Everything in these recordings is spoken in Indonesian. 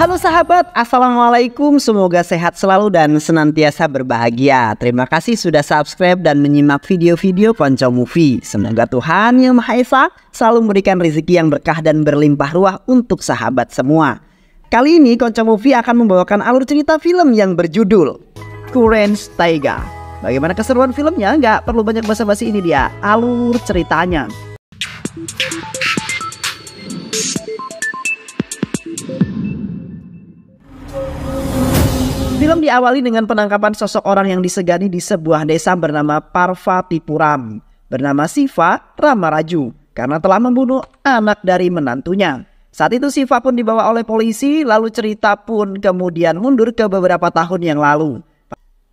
Halo sahabat, Assalamualaikum Semoga sehat selalu dan senantiasa berbahagia Terima kasih sudah subscribe dan menyimak video-video Ponco Movie Semoga Tuhan Yang Maha Esa selalu memberikan rezeki yang berkah dan berlimpah ruah untuk sahabat semua Kali ini Konco Movie akan membawakan alur cerita film yang berjudul Kurens Taiga Bagaimana keseruan filmnya? Nggak perlu banyak basa-basi ini dia, alur ceritanya. Film diawali dengan penangkapan sosok orang yang disegani di sebuah desa bernama Parva Tipuram, bernama Siva Ramaraju, karena telah membunuh anak dari menantunya. Saat itu Siva pun dibawa oleh polisi, lalu cerita pun kemudian mundur ke beberapa tahun yang lalu.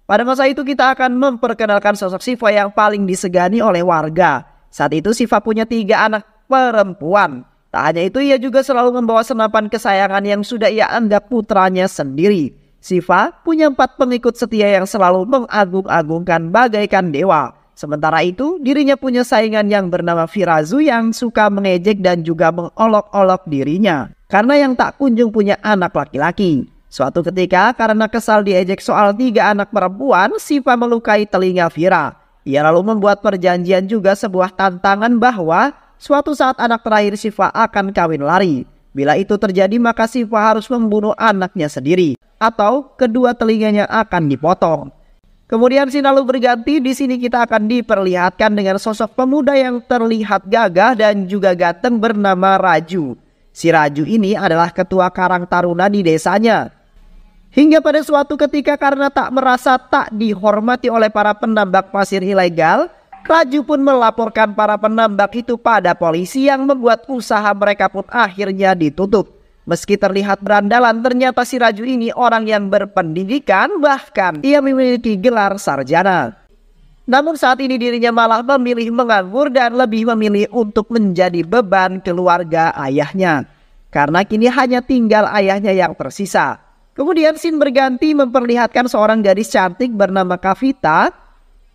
Pada masa itu kita akan memperkenalkan sosok Siva yang paling disegani oleh warga. Saat itu Siva punya tiga anak perempuan. Tak hanya itu ia juga selalu membawa senapan kesayangan yang sudah ia anggap putranya sendiri. Siva punya empat pengikut setia yang selalu mengagung-agungkan bagaikan dewa. Sementara itu, dirinya punya saingan yang bernama Firazu yang suka mengejek dan juga mengolok-olok dirinya karena yang tak kunjung punya anak laki-laki. Suatu ketika karena kesal diejek soal tiga anak perempuan, Siva melukai telinga Vira. Ia lalu membuat perjanjian juga sebuah tantangan bahwa suatu saat anak terakhir Siva akan kawin lari. Bila itu terjadi maka Siva harus membunuh anaknya sendiri atau kedua telinganya akan dipotong. Kemudian Sinalu berganti, di sini kita akan diperlihatkan dengan sosok pemuda yang terlihat gagah dan juga ganteng bernama Raju. Si Raju ini adalah ketua Karang Taruna di desanya. Hingga pada suatu ketika karena tak merasa tak dihormati oleh para penambak pasir ilegal, Raju pun melaporkan para penambak itu pada polisi yang membuat usaha mereka pun akhirnya ditutup. Meski terlihat berandalan, ternyata si Raju ini orang yang berpendidikan, bahkan ia memiliki gelar sarjana. Namun saat ini dirinya malah memilih menganggur dan lebih memilih untuk menjadi beban keluarga ayahnya. Karena kini hanya tinggal ayahnya yang tersisa. Kemudian sin berganti memperlihatkan seorang gadis cantik bernama Kavita.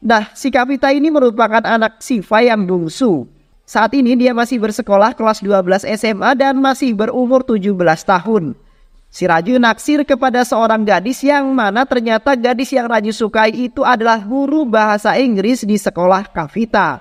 Nah, si Kavita ini merupakan anak Siva yang bungsu. Saat ini dia masih bersekolah kelas 12 SMA dan masih berumur 17 tahun. Si Raju naksir kepada seorang gadis yang mana ternyata gadis yang Raju sukai itu adalah guru bahasa Inggris di sekolah Kavita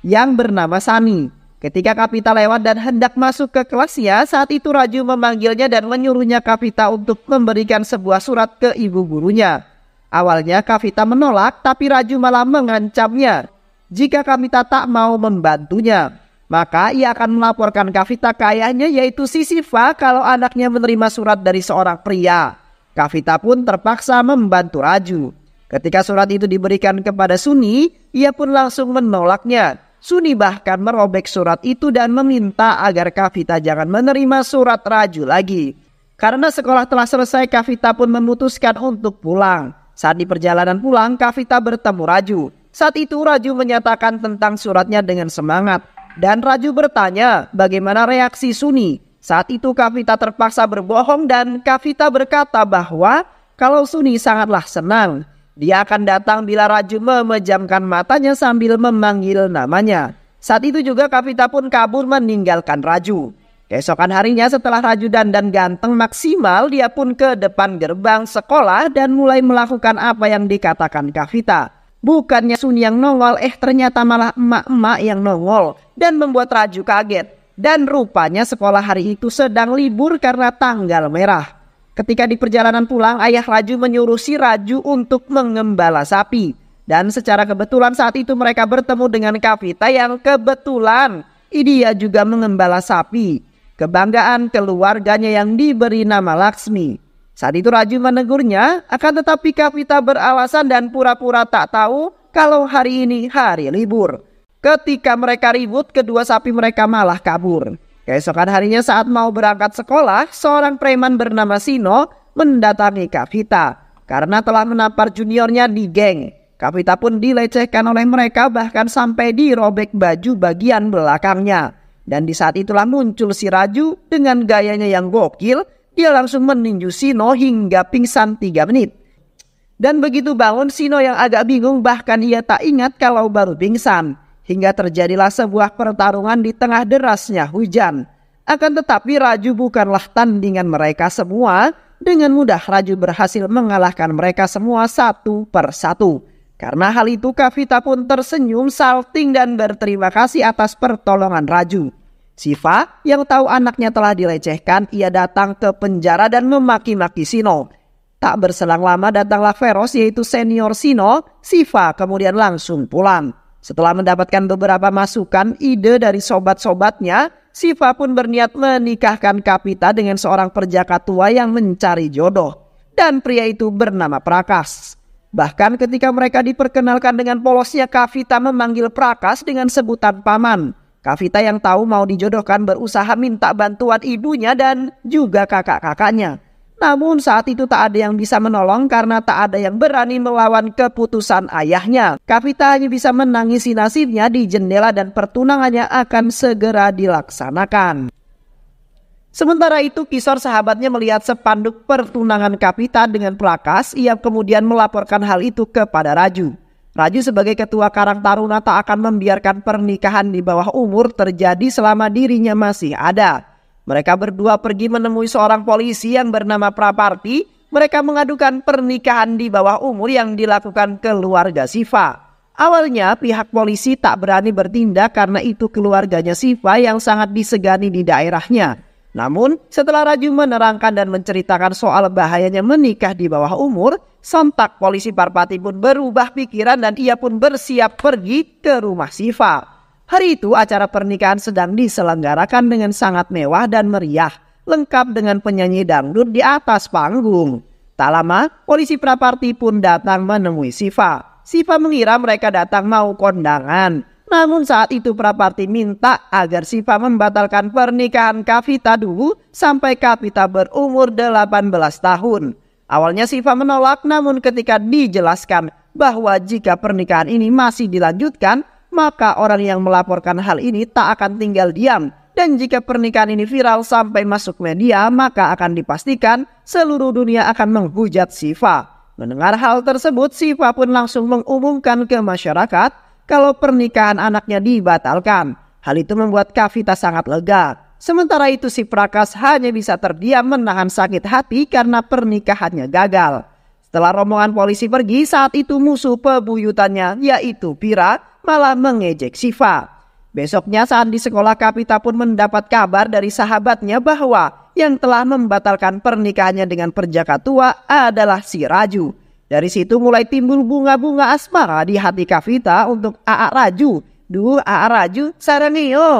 yang bernama Sani. Ketika Kapita lewat dan hendak masuk ke kelasnya, saat itu Raju memanggilnya dan menyuruhnya Kapita untuk memberikan sebuah surat ke ibu gurunya. Awalnya Kapita menolak, tapi Raju malah mengancamnya. Jika Kapita tak mau membantunya, maka ia akan melaporkan Kapita ke ayahnya yaitu Sisifa kalau anaknya menerima surat dari seorang pria. Kapita pun terpaksa membantu Raju. Ketika surat itu diberikan kepada Suni, ia pun langsung menolaknya. Suni bahkan merobek surat itu dan meminta agar Kavita jangan menerima surat Raju lagi. Karena sekolah telah selesai, Kavita pun memutuskan untuk pulang. Saat di perjalanan pulang, Kavita bertemu Raju. Saat itu Raju menyatakan tentang suratnya dengan semangat. Dan Raju bertanya bagaimana reaksi Suni. Saat itu Kavita terpaksa berbohong dan Kavita berkata bahwa kalau Suni sangatlah senang dia akan datang bila Raju memejamkan matanya sambil memanggil namanya. Saat itu juga Kavita pun kabur meninggalkan Raju. Keesokan harinya setelah Raju dan ganteng maksimal, dia pun ke depan gerbang sekolah dan mulai melakukan apa yang dikatakan Kavita. Bukannya Sun yang nongol, eh ternyata malah emak-emak yang nongol dan membuat Raju kaget. Dan rupanya sekolah hari itu sedang libur karena tanggal merah. Ketika di perjalanan pulang, ayah Raju menyuruh si Raju untuk mengembala sapi. Dan secara kebetulan saat itu mereka bertemu dengan Kavita yang kebetulan dia juga mengembala sapi. Kebanggaan keluarganya yang diberi nama Laksmi. Saat itu Raju menegurnya, akan tetapi Kavita beralasan dan pura-pura tak tahu kalau hari ini hari libur. Ketika mereka ribut, kedua sapi mereka malah kabur. Keesokan harinya saat mau berangkat sekolah, seorang preman bernama Sino mendatangi Kavita karena telah menampar juniornya di geng. Kavita pun dilecehkan oleh mereka bahkan sampai dirobek baju bagian belakangnya. Dan di saat itulah muncul si Raju dengan gayanya yang gokil, dia langsung meninju Sino hingga pingsan 3 menit. Dan begitu bangun Sino yang agak bingung bahkan ia tak ingat kalau baru pingsan hingga terjadilah sebuah pertarungan di tengah derasnya hujan. Akan tetapi Raju bukanlah tandingan mereka semua. Dengan mudah Raju berhasil mengalahkan mereka semua satu per satu. Karena hal itu Kavita pun tersenyum salting dan berterima kasih atas pertolongan Raju. Siva yang tahu anaknya telah dilecehkan ia datang ke penjara dan memaki-maki Sino. Tak berselang lama datanglah Feroz yaitu senior Sino, Siva kemudian langsung pulang. Setelah mendapatkan beberapa masukan, ide dari sobat-sobatnya, Siva pun berniat menikahkan Kapita dengan seorang perjaka tua yang mencari jodoh. Dan pria itu bernama Prakas. Bahkan ketika mereka diperkenalkan dengan polosnya Kavita memanggil Prakas dengan sebutan paman. Kavita yang tahu mau dijodohkan berusaha minta bantuan ibunya dan juga kakak-kakaknya. Namun saat itu tak ada yang bisa menolong karena tak ada yang berani melawan keputusan ayahnya. Kavita hanya bisa menangisi nasibnya di jendela dan pertunangannya akan segera dilaksanakan. Sementara itu Kisor sahabatnya melihat sepanduk pertunangan Kavita dengan Prakas. Ia kemudian melaporkan hal itu kepada Raju. Raju sebagai ketua Karang Taruna tak akan membiarkan pernikahan di bawah umur terjadi selama dirinya masih ada. Mereka berdua pergi menemui seorang polisi yang bernama Praparti. Mereka mengadukan pernikahan di bawah umur yang dilakukan keluarga Siva. Awalnya pihak polisi tak berani bertindak karena itu keluarganya Siva yang sangat disegani di daerahnya. Namun setelah Raju menerangkan dan menceritakan soal bahayanya menikah di bawah umur, sontak polisi Parpati pun berubah pikiran dan ia pun bersiap pergi ke rumah Siva. Hari itu acara pernikahan sedang diselenggarakan dengan sangat mewah dan meriah, lengkap dengan penyanyi dangdut di atas panggung. Tak lama, polisi Praparti pun datang menemui Siva. Siva mengira mereka datang mau kondangan. Namun saat itu Praparti minta agar Siva membatalkan pernikahan Kavita dulu sampai Kavita berumur 18 tahun. Awalnya Siva menolak namun ketika dijelaskan bahwa jika pernikahan ini masih dilanjutkan maka orang yang melaporkan hal ini tak akan tinggal diam. Dan jika pernikahan ini viral sampai masuk media, maka akan dipastikan seluruh dunia akan menghujat Siva. Mendengar hal tersebut, Siva pun langsung mengumumkan ke masyarakat kalau pernikahan anaknya dibatalkan. Hal itu membuat Kavita sangat lega. Sementara itu si Prakas hanya bisa terdiam menahan sakit hati karena pernikahannya gagal. Setelah rombongan polisi pergi, saat itu musuh pebuyutannya yaitu Pira malah mengejek Siva. Besoknya saat di sekolah Kapita pun mendapat kabar dari sahabatnya bahwa yang telah membatalkan pernikahannya dengan perjaka tua adalah si Raju. Dari situ mulai timbul bunga-bunga asmara di hati Kavita untuk Aa Raju. Duh Aa Raju, yo.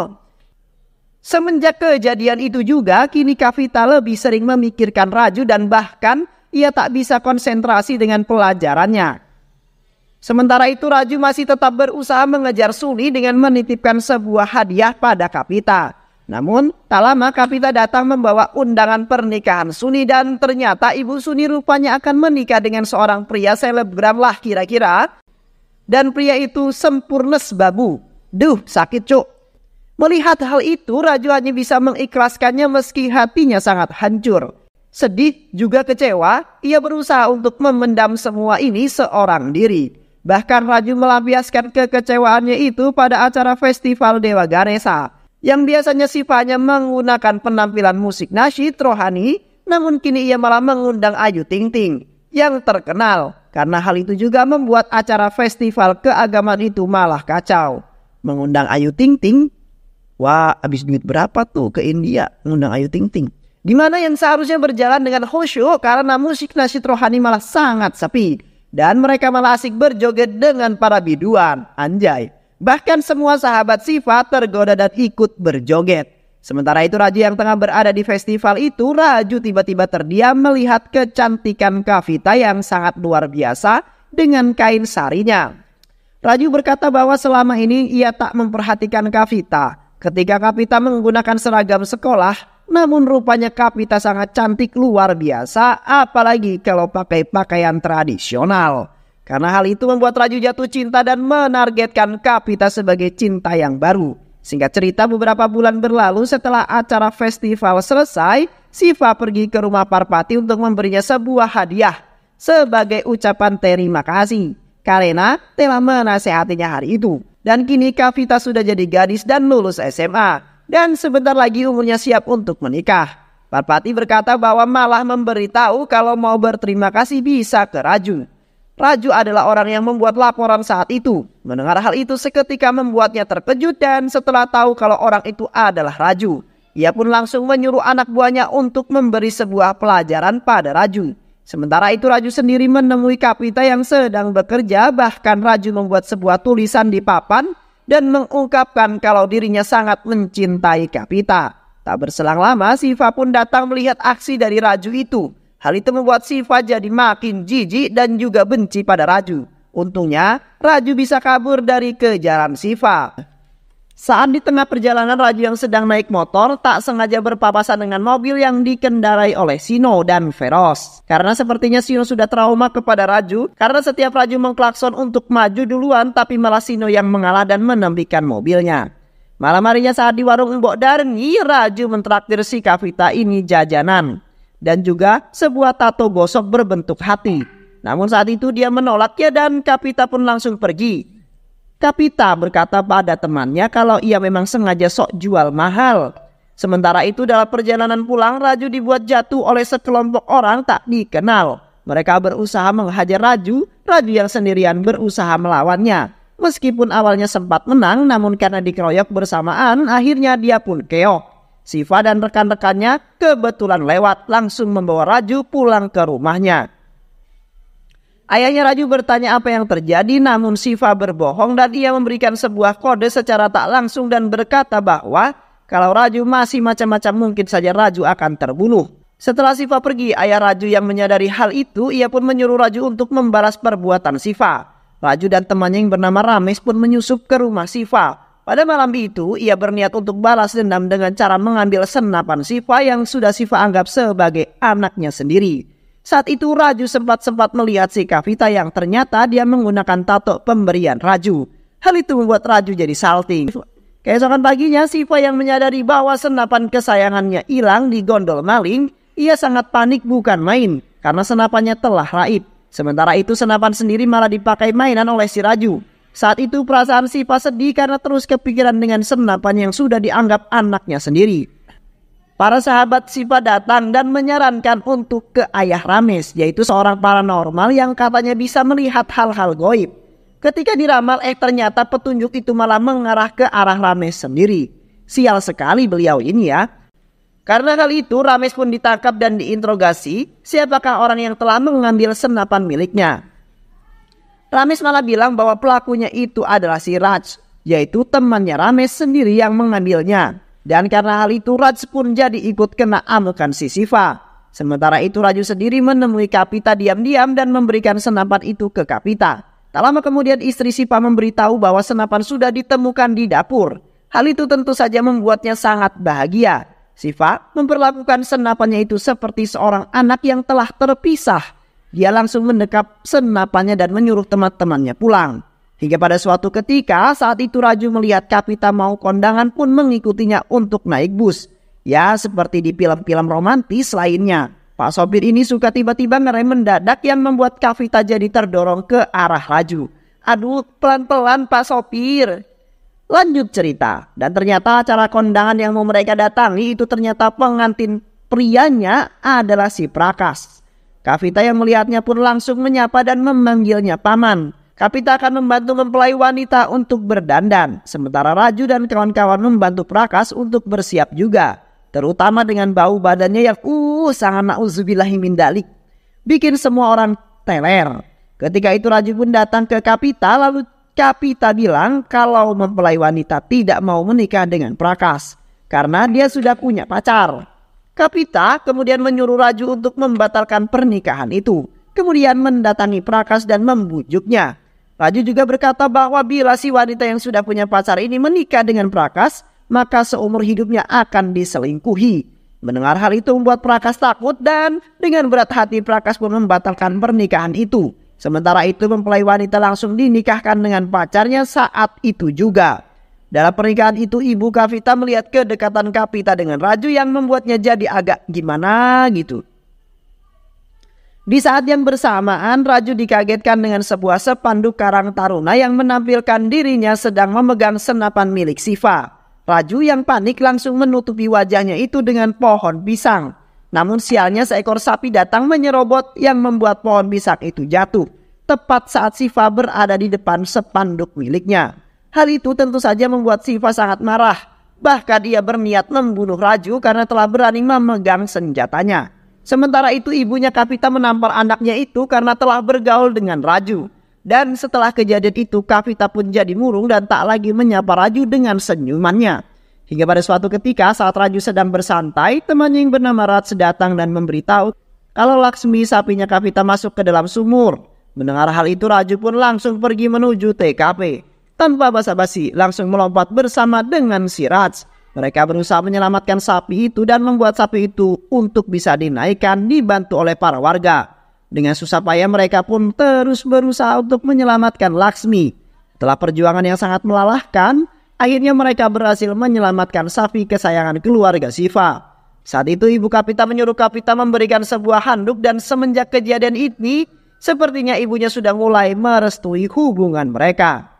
Semenjak kejadian itu juga, kini Kavita lebih sering memikirkan Raju dan bahkan ia tak bisa konsentrasi dengan pelajarannya. Sementara itu Raju masih tetap berusaha mengejar Suli dengan menitipkan sebuah hadiah pada Kapita. Namun tak lama Kapita datang membawa undangan pernikahan Suni dan ternyata ibu Suni rupanya akan menikah dengan seorang pria selebgram lah kira-kira. Dan pria itu sempurnes babu. Duh sakit cuk. Melihat hal itu Raju hanya bisa mengikhlaskannya meski hatinya sangat hancur. Sedih juga kecewa ia berusaha untuk memendam semua ini seorang diri. Bahkan rajin melampiaskan kekecewaannya itu pada acara festival Dewa Ganesa yang biasanya sifatnya menggunakan penampilan musik nasyid rohani namun kini ia malah mengundang Ayu Ting Ting yang terkenal karena hal itu juga membuat acara festival keagamaan itu malah kacau. Mengundang Ayu Ting Ting, wah habis duit berapa tuh ke India mengundang Ayu Ting Ting. Dimana yang seharusnya berjalan dengan khusyuk karena musik nasyid rohani malah sangat sepi. Dan mereka malah asik berjoget dengan para biduan. Anjay. Bahkan semua sahabat Siva tergoda dan ikut berjoget. Sementara itu Raju yang tengah berada di festival itu, Raju tiba-tiba terdiam melihat kecantikan Kavita yang sangat luar biasa dengan kain sarinya. Raju berkata bahwa selama ini ia tak memperhatikan Kavita. Ketika Kavita menggunakan seragam sekolah, namun rupanya Kapita sangat cantik luar biasa apalagi kalau pakai pakaian tradisional. Karena hal itu membuat Raju jatuh cinta dan menargetkan Kapita sebagai cinta yang baru. Singkat cerita beberapa bulan berlalu setelah acara festival selesai, Siva pergi ke rumah Parpati untuk memberinya sebuah hadiah sebagai ucapan terima kasih. Karena telah menasehatinya hari itu. Dan kini Kavita sudah jadi gadis dan lulus SMA dan sebentar lagi umurnya siap untuk menikah. Parpati berkata bahwa malah memberitahu kalau mau berterima kasih bisa ke Raju. Raju adalah orang yang membuat laporan saat itu. Mendengar hal itu seketika membuatnya terkejut dan setelah tahu kalau orang itu adalah Raju. Ia pun langsung menyuruh anak buahnya untuk memberi sebuah pelajaran pada Raju. Sementara itu Raju sendiri menemui Kapita yang sedang bekerja bahkan Raju membuat sebuah tulisan di papan dan mengungkapkan kalau dirinya sangat mencintai Kapita. Tak berselang lama, Siva pun datang melihat aksi dari Raju itu. Hal itu membuat Siva jadi makin jijik dan juga benci pada Raju. Untungnya, Raju bisa kabur dari kejaran Siva. Saat di tengah perjalanan Raju yang sedang naik motor tak sengaja berpapasan dengan mobil yang dikendarai oleh Sino dan Feroz. Karena sepertinya Sino sudah trauma kepada Raju karena setiap Raju mengklakson untuk maju duluan tapi malah Sino yang mengalah dan menembikan mobilnya. Malam harinya saat di warung Mbok Darni, Raju mentraktir si Kavita ini jajanan. Dan juga sebuah tato gosok berbentuk hati. Namun saat itu dia menolaknya dan Kavita pun langsung pergi. Kapita berkata pada temannya kalau ia memang sengaja sok jual mahal. Sementara itu dalam perjalanan pulang Raju dibuat jatuh oleh sekelompok orang tak dikenal. Mereka berusaha menghajar Raju, Raju yang sendirian berusaha melawannya. Meskipun awalnya sempat menang namun karena dikeroyok bersamaan akhirnya dia pun keok. Siva dan rekan-rekannya kebetulan lewat langsung membawa Raju pulang ke rumahnya. Ayahnya Raju bertanya apa yang terjadi namun Siva berbohong dan ia memberikan sebuah kode secara tak langsung dan berkata bahwa kalau Raju masih macam-macam mungkin saja Raju akan terbunuh. Setelah Siva pergi, ayah Raju yang menyadari hal itu ia pun menyuruh Raju untuk membalas perbuatan Siva. Raju dan temannya yang bernama Rames pun menyusup ke rumah Siva. Pada malam itu ia berniat untuk balas dendam dengan cara mengambil senapan Siva yang sudah Siva anggap sebagai anaknya sendiri. Saat itu Raju sempat-sempat melihat si Kavita yang ternyata dia menggunakan tato pemberian Raju. Hal itu membuat Raju jadi salting. Keesokan paginya Siva yang menyadari bahwa senapan kesayangannya hilang di gondol maling, ia sangat panik bukan main karena senapannya telah raib. Sementara itu senapan sendiri malah dipakai mainan oleh si Raju. Saat itu perasaan Siva sedih karena terus kepikiran dengan senapan yang sudah dianggap anaknya sendiri. Para sahabat Siva datang dan menyarankan untuk ke ayah Rames, yaitu seorang paranormal yang katanya bisa melihat hal-hal goib. Ketika diramal, eh ternyata petunjuk itu malah mengarah ke arah Rames sendiri. Sial sekali beliau ini ya. Karena hal itu Rames pun ditangkap dan diinterogasi siapakah orang yang telah mengambil senapan miliknya. Rames malah bilang bahwa pelakunya itu adalah si Raj, yaitu temannya Rames sendiri yang mengambilnya. Dan karena hal itu Raj pun jadi ikut kena amukan si Siva. Sementara itu Raju sendiri menemui Kapita diam-diam dan memberikan senapan itu ke Kapita. Tak lama kemudian istri Siva memberitahu bahwa senapan sudah ditemukan di dapur. Hal itu tentu saja membuatnya sangat bahagia. Siva memperlakukan senapannya itu seperti seorang anak yang telah terpisah. Dia langsung mendekap senapannya dan menyuruh teman-temannya pulang. Hingga pada suatu ketika saat itu Raju melihat Kapita mau kondangan pun mengikutinya untuk naik bus. Ya seperti di film-film romantis lainnya. Pak sopir ini suka tiba-tiba ngerem mendadak yang membuat Kavita jadi terdorong ke arah Raju. Aduh, pelan-pelan Pak Sopir. Lanjut cerita. Dan ternyata acara kondangan yang mau mereka datangi itu ternyata pengantin prianya adalah si Prakas. Kavita yang melihatnya pun langsung menyapa dan memanggilnya paman. Kapita akan membantu mempelai wanita untuk berdandan, sementara Raju dan kawan-kawan membantu Prakas untuk bersiap juga. Terutama dengan bau badannya yang uh sangat min mindalik. Bikin semua orang teler. Ketika itu Raju pun datang ke Kapita lalu Kapita bilang kalau mempelai wanita tidak mau menikah dengan Prakas karena dia sudah punya pacar. Kapita kemudian menyuruh Raju untuk membatalkan pernikahan itu. Kemudian mendatangi Prakas dan membujuknya Raju juga berkata bahwa bila si wanita yang sudah punya pacar ini menikah dengan Prakas, maka seumur hidupnya akan diselingkuhi. Mendengar hal itu membuat Prakas takut dan dengan berat hati Prakas pun membatalkan pernikahan itu. Sementara itu mempelai wanita langsung dinikahkan dengan pacarnya saat itu juga. Dalam pernikahan itu ibu Kavita melihat kedekatan Kapita dengan Raju yang membuatnya jadi agak gimana gitu. Di saat yang bersamaan, Raju dikagetkan dengan sebuah sepanduk karang taruna yang menampilkan dirinya sedang memegang senapan milik Siva. Raju yang panik langsung menutupi wajahnya itu dengan pohon pisang. Namun sialnya seekor sapi datang menyerobot yang membuat pohon pisang itu jatuh. Tepat saat Siva berada di depan sepanduk miliknya. Hal itu tentu saja membuat Siva sangat marah. Bahkan ia berniat membunuh Raju karena telah berani memegang senjatanya. Sementara itu ibunya Kavita menampar anaknya itu karena telah bergaul dengan Raju. Dan setelah kejadian itu Kavita pun jadi murung dan tak lagi menyapa Raju dengan senyumannya. Hingga pada suatu ketika saat Raju sedang bersantai, temannya yang bernama Rats datang dan memberitahu kalau Laksmi sapinya Kavita masuk ke dalam sumur. Mendengar hal itu Raju pun langsung pergi menuju TKP. Tanpa basa-basi langsung melompat bersama dengan si Rats. Mereka berusaha menyelamatkan sapi itu dan membuat sapi itu untuk bisa dinaikkan dibantu oleh para warga. Dengan susah payah mereka pun terus berusaha untuk menyelamatkan Laksmi. Setelah perjuangan yang sangat melalahkan, akhirnya mereka berhasil menyelamatkan sapi kesayangan keluarga Siva. Saat itu ibu Kapita menyuruh Kapita memberikan sebuah handuk dan semenjak kejadian ini, sepertinya ibunya sudah mulai merestui hubungan mereka.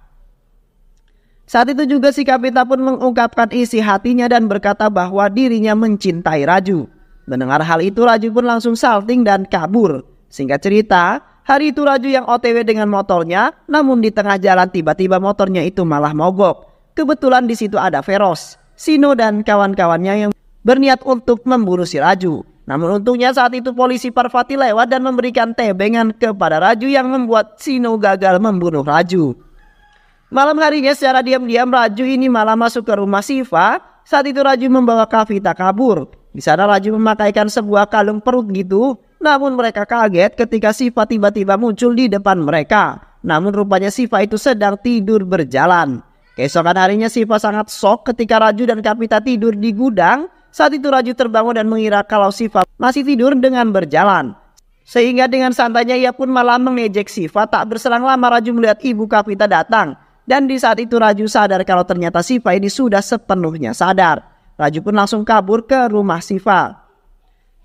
Saat itu juga si Kapita pun mengungkapkan isi hatinya dan berkata bahwa dirinya mencintai Raju. Mendengar hal itu Raju pun langsung salting dan kabur. Singkat cerita, hari itu Raju yang OTW dengan motornya, namun di tengah jalan tiba-tiba motornya itu malah mogok. Kebetulan di situ ada Veros, Sino dan kawan-kawannya yang berniat untuk memburu si Raju. Namun untungnya saat itu polisi Parvati lewat dan memberikan tebengan kepada Raju yang membuat Sino gagal membunuh Raju. Malam harinya secara diam-diam Raju ini malah masuk ke rumah Siva. Saat itu Raju membawa Kavita kabur. Di sana Raju memakaikan sebuah kalung perut gitu. Namun mereka kaget ketika Siva tiba-tiba muncul di depan mereka. Namun rupanya Siva itu sedang tidur berjalan. Keesokan harinya Siva sangat sok ketika Raju dan Kavita tidur di gudang. Saat itu Raju terbangun dan mengira kalau Siva masih tidur dengan berjalan. Sehingga dengan santainya ia pun malah mengejek Siva. Tak berselang lama Raju melihat ibu Kavita datang. Dan di saat itu Raju sadar kalau ternyata Siva ini sudah sepenuhnya sadar. Raju pun langsung kabur ke rumah Siva.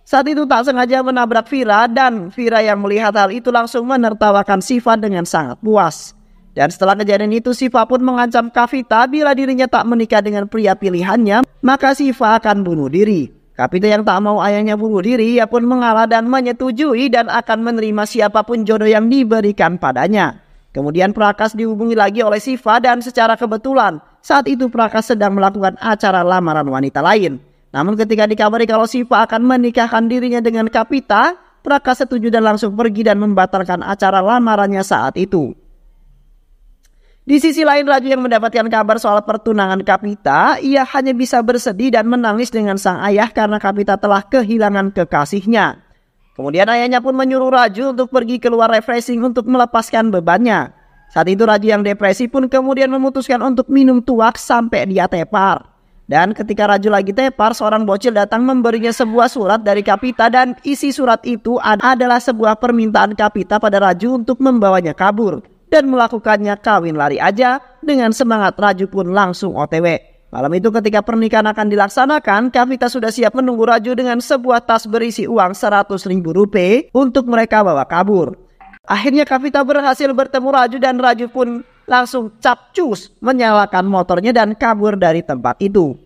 Saat itu tak sengaja menabrak Vira dan Vira yang melihat hal itu langsung menertawakan Siva dengan sangat puas. Dan setelah kejadian itu Siva pun mengancam Kavita bila dirinya tak menikah dengan pria pilihannya maka Siva akan bunuh diri. Kavita yang tak mau ayahnya bunuh diri ia pun mengalah dan menyetujui dan akan menerima siapapun jodoh yang diberikan padanya. Kemudian Prakas dihubungi lagi oleh Siva dan secara kebetulan saat itu Prakas sedang melakukan acara lamaran wanita lain. Namun ketika dikabari kalau Siva akan menikahkan dirinya dengan Kapita, Prakas setuju dan langsung pergi dan membatalkan acara lamarannya saat itu. Di sisi lain Raju yang mendapatkan kabar soal pertunangan Kapita, ia hanya bisa bersedih dan menangis dengan sang ayah karena Kapita telah kehilangan kekasihnya. Kemudian ayahnya pun menyuruh Raju untuk pergi keluar refreshing untuk melepaskan bebannya. Saat itu Raju yang depresi pun kemudian memutuskan untuk minum tuak sampai dia tepar. Dan ketika Raju lagi tepar, seorang bocil datang memberinya sebuah surat dari Kapita dan isi surat itu adalah sebuah permintaan Kapita pada Raju untuk membawanya kabur dan melakukannya kawin lari aja dengan semangat Raju pun langsung OTW. Malam itu ketika pernikahan akan dilaksanakan, Kavita sudah siap menunggu Raju dengan sebuah tas berisi uang 100 ribu rupiah untuk mereka bawa kabur. Akhirnya Kavita berhasil bertemu Raju dan Raju pun langsung capcus menyalakan motornya dan kabur dari tempat itu.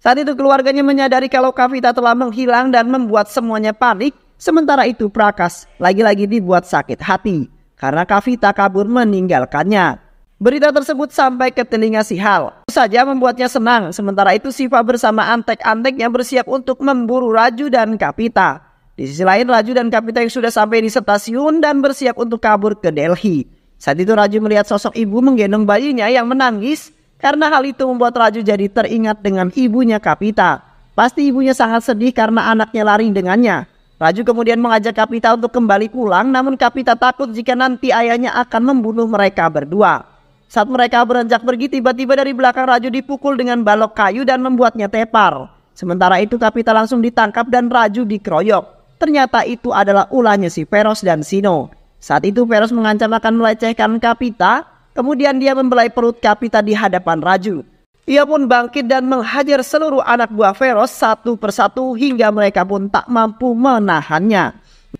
Saat itu keluarganya menyadari kalau Kavita telah menghilang dan membuat semuanya panik. Sementara itu Prakas lagi-lagi dibuat sakit hati karena Kavita kabur meninggalkannya. Berita tersebut sampai ke telinga si Hal. Itu saja membuatnya senang, sementara itu Siva bersama antek-antek yang bersiap untuk memburu Raju dan Kapita. Di sisi lain Raju dan Kapita yang sudah sampai di stasiun dan bersiap untuk kabur ke Delhi. Saat itu Raju melihat sosok ibu menggendong bayinya yang menangis karena hal itu membuat Raju jadi teringat dengan ibunya Kapita. Pasti ibunya sangat sedih karena anaknya lari dengannya. Raju kemudian mengajak Kapita untuk kembali pulang namun Kapita takut jika nanti ayahnya akan membunuh mereka berdua. Saat mereka beranjak pergi, tiba-tiba dari belakang Raju dipukul dengan balok kayu dan membuatnya tepar. Sementara itu Kapita langsung ditangkap dan Raju dikeroyok. Ternyata itu adalah ulahnya si Peros dan Sino. Saat itu Peros mengancam akan melecehkan Kapita, kemudian dia membelai perut Kapita di hadapan Raju. Ia pun bangkit dan menghajar seluruh anak buah Feros satu persatu hingga mereka pun tak mampu menahannya.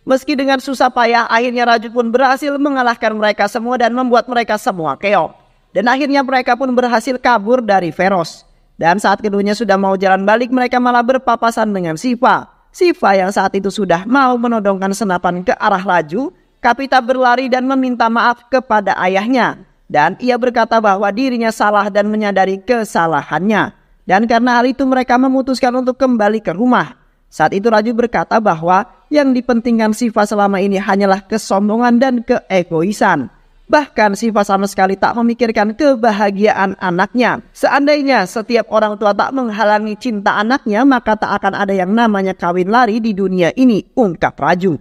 Meski dengan susah payah, akhirnya Rajut pun berhasil mengalahkan mereka semua dan membuat mereka semua keok. Dan akhirnya mereka pun berhasil kabur dari Veros. Dan saat keduanya sudah mau jalan balik, mereka malah berpapasan dengan Siva. Siva yang saat itu sudah mau menodongkan senapan ke arah Raju, Kapita berlari dan meminta maaf kepada ayahnya. Dan ia berkata bahwa dirinya salah dan menyadari kesalahannya. Dan karena hal itu mereka memutuskan untuk kembali ke rumah. Saat itu Raju berkata bahwa yang dipentingkan Siva selama ini hanyalah kesombongan dan keegoisan. Bahkan Siva sama sekali tak memikirkan kebahagiaan anaknya. Seandainya setiap orang tua tak menghalangi cinta anaknya, maka tak akan ada yang namanya kawin lari di dunia ini, ungkap Raju.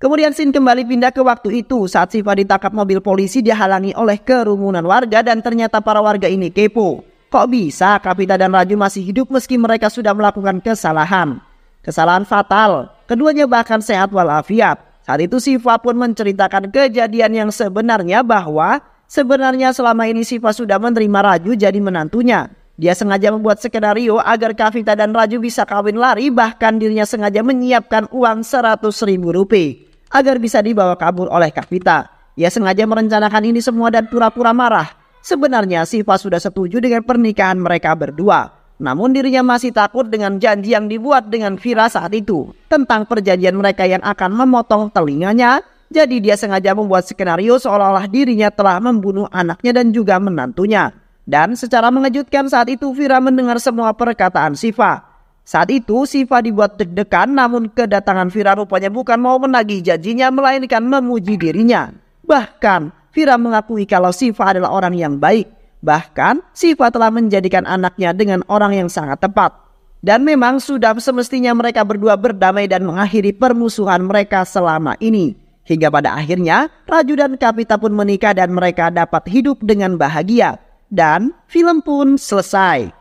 Kemudian Sin kembali pindah ke waktu itu saat Siva ditangkap mobil polisi dihalangi oleh kerumunan warga dan ternyata para warga ini kepo. Kok bisa Kapita dan Raju masih hidup meski mereka sudah melakukan kesalahan? Kesalahan fatal, keduanya bahkan sehat walafiat. Saat itu Siva pun menceritakan kejadian yang sebenarnya bahwa sebenarnya selama ini Siva sudah menerima Raju jadi menantunya. Dia sengaja membuat skenario agar Kavita dan Raju bisa kawin lari bahkan dirinya sengaja menyiapkan uang 100 ribu rupiah agar bisa dibawa kabur oleh Kavita. Ia sengaja merencanakan ini semua dan pura-pura marah. Sebenarnya Siva sudah setuju dengan pernikahan mereka berdua. Namun dirinya masih takut dengan janji yang dibuat dengan Vira saat itu tentang perjanjian mereka yang akan memotong telinganya. Jadi dia sengaja membuat skenario seolah-olah dirinya telah membunuh anaknya dan juga menantunya. Dan secara mengejutkan saat itu Vira mendengar semua perkataan Siva. Saat itu Siva dibuat deg-degan namun kedatangan Vira rupanya bukan mau menagih janjinya melainkan memuji dirinya. Bahkan Vira mengakui kalau Siva adalah orang yang baik Bahkan, Siva telah menjadikan anaknya dengan orang yang sangat tepat. Dan memang sudah semestinya mereka berdua berdamai dan mengakhiri permusuhan mereka selama ini. Hingga pada akhirnya, Raju dan Kapita pun menikah dan mereka dapat hidup dengan bahagia. Dan film pun selesai.